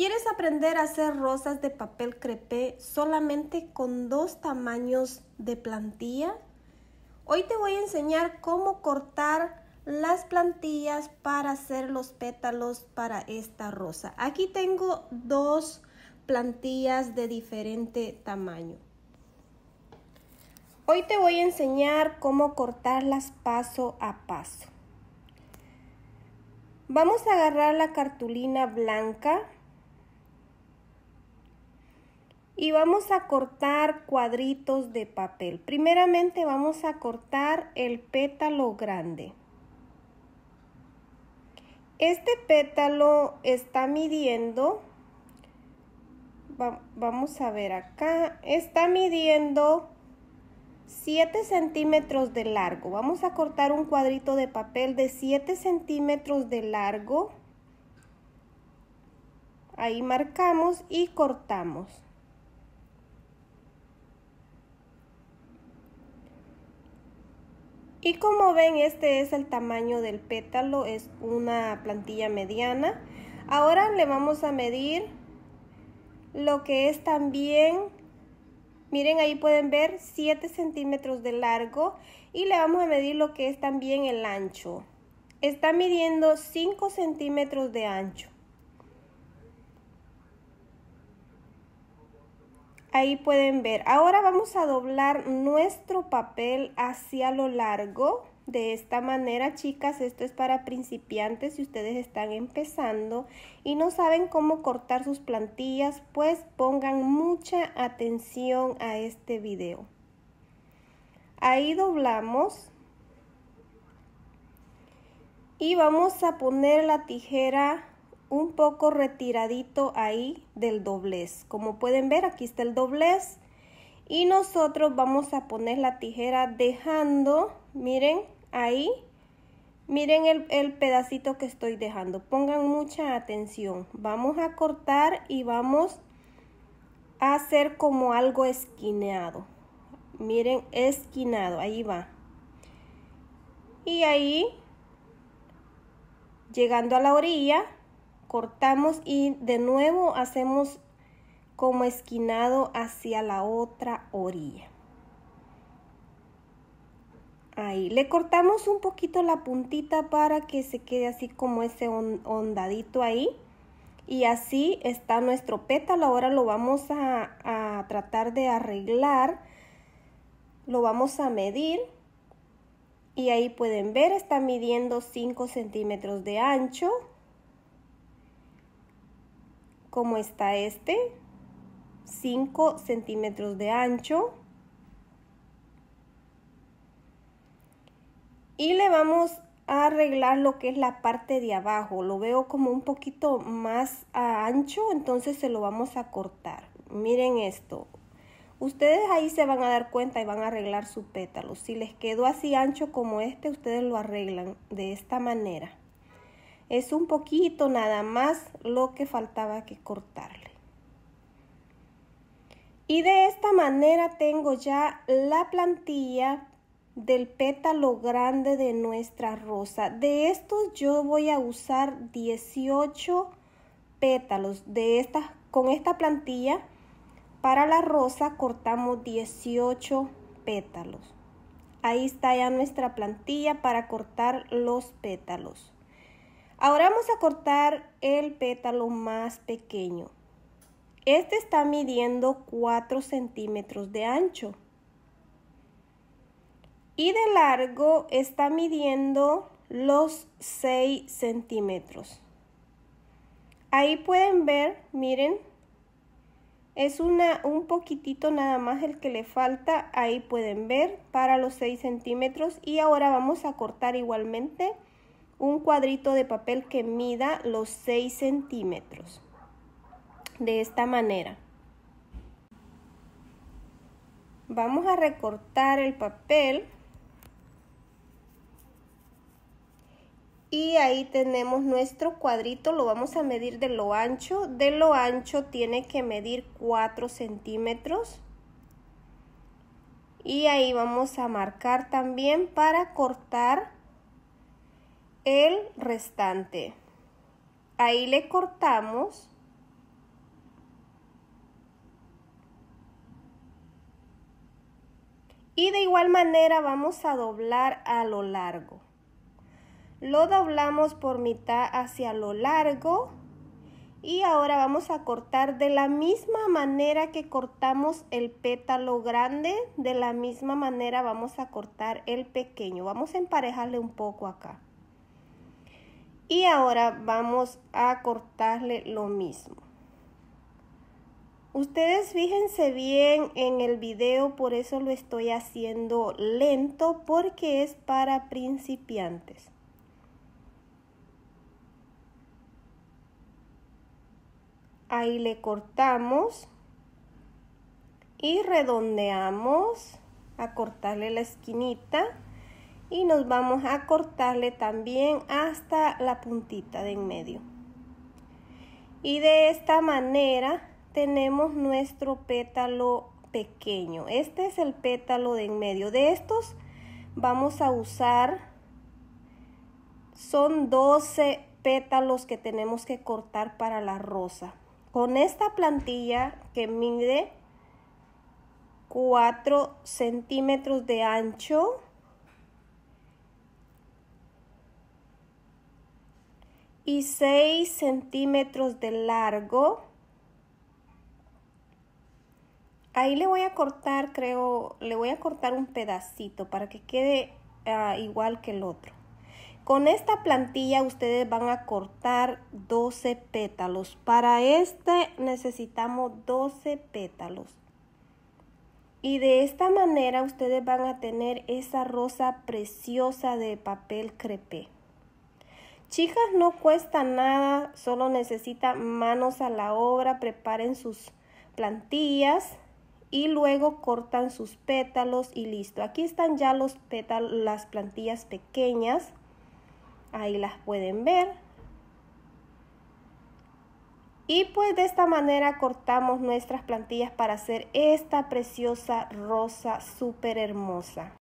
¿Quieres aprender a hacer rosas de papel crepé solamente con dos tamaños de plantilla? Hoy te voy a enseñar cómo cortar las plantillas para hacer los pétalos para esta rosa. Aquí tengo dos plantillas de diferente tamaño. Hoy te voy a enseñar cómo cortarlas paso a paso. Vamos a agarrar la cartulina blanca y vamos a cortar cuadritos de papel. Primeramente vamos a cortar el pétalo grande. Este pétalo está midiendo, vamos a ver acá, está midiendo 7 centímetros de largo. Vamos a cortar un cuadrito de papel de 7 centímetros de largo. Ahí marcamos y cortamos. Y como ven, este es el tamaño del pétalo, es una plantilla mediana. Ahora le vamos a medir lo que es también, miren ahí pueden ver 7 centímetros de largo y le vamos a medir lo que es también el ancho. Está midiendo 5 centímetros de ancho. Ahí pueden ver. Ahora vamos a doblar nuestro papel hacia lo largo. De esta manera, chicas, esto es para principiantes si ustedes están empezando y no saben cómo cortar sus plantillas, pues pongan mucha atención a este video. Ahí doblamos y vamos a poner la tijera un poco retiradito ahí del doblez. Como pueden ver, aquí está el doblez. Y nosotros vamos a poner la tijera dejando, miren, ahí. Miren el, pedacito que estoy dejando. Pongan mucha atención. Vamos a cortar y vamos a hacer como algo esquineado. Miren, esquinado. Ahí va. Y ahí, llegando a la orilla, cortamos y de nuevo hacemos como esquinado hacia la otra orilla. Ahí, le cortamos un poquito la puntita para que se quede así como ese ondadito ahí. Y así está nuestro pétalo. Ahora lo vamos a, a tratar de arreglar. Lo vamos a medir. Y ahí pueden ver, está midiendo 5 centímetros de ancho, como está este, 5 centímetros de ancho. Y le vamos a arreglar lo que es la parte de abajo. Lo veo como un poquito más ancho, entonces se lo vamos a cortar. Miren esto. Ustedes ahí se van a dar cuenta y van a arreglar su pétalo. Si les quedó así ancho como este, ustedes lo arreglan de esta manera. Es un poquito nada más lo que faltaba que cortarle. Y de esta manera tengo ya la plantilla del pétalo grande de nuestra rosa. De estos yo voy a usar 18 pétalos. De esta con esta plantilla para la rosa cortamos 18 pétalos. Ahí está ya nuestra plantilla para cortar los pétalos. Ahora vamos a cortar el pétalo más pequeño. Este está midiendo 4 centímetros de ancho. Y de largo está midiendo los 6 centímetros. Ahí pueden ver, miren, es una, un poquitito nada más el que le falta. Ahí pueden ver para los 6 centímetros. Y ahora vamos a cortar igualmente un cuadrito de papel que mida los 6 centímetros. De esta manera. Vamos a recortar el papel. Y ahí tenemos nuestro cuadrito, lo vamos a medir de lo ancho. De lo ancho tiene que medir 4 centímetros. Y ahí vamos a marcar también para cortar el restante. Ahí le cortamos. Y de igual manera vamos a doblar a lo largo. Lo doblamos por mitad hacia lo largo. Y ahora vamos a cortar de la misma manera que cortamos el pétalo grande, de la misma manera vamos a cortar el pequeño. Vamos a emparejarle un poco acá. Y ahora vamos a cortarle lo mismo. Ustedes fíjense bien en el video, por eso lo estoy haciendo lento porque es para principiantes. Ahí le cortamos y redondeamos a cortarle la esquinita y nos vamos a cortarle también hasta la puntita de en medio. Y de esta manera tenemos nuestro pétalo pequeño. Este es el pétalo de en medio. De estos vamos a usar, son 12 pétalos que tenemos que cortar para la rosa. Con esta plantilla que mide 4 centímetros de ancho, y 6 centímetros de largo. Ahí le voy a cortar, creo, le voy a cortar un pedacito para que quede ah, igual que el otro. Con esta plantilla ustedes van a cortar 12 pétalos. Para este necesitamos 12 pétalos. Y de esta manera ustedes van a tener esa rosa preciosa de papel crepé. Chicas, no cuesta nada, solo necesita manos a la obra, preparen sus plantillas y luego cortan sus pétalos y listo. Aquí están ya los las plantillas pequeñas, ahí las pueden ver. Y pues de esta manera cortamos nuestras plantillas para hacer esta preciosa rosa súper hermosa.